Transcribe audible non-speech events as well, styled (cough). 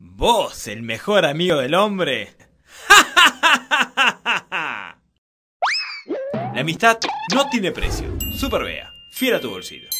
¿Vos, el mejor amigo del hombre? (laughs) La amistad no tiene precio. Superbea, fiel a tu bolsillo.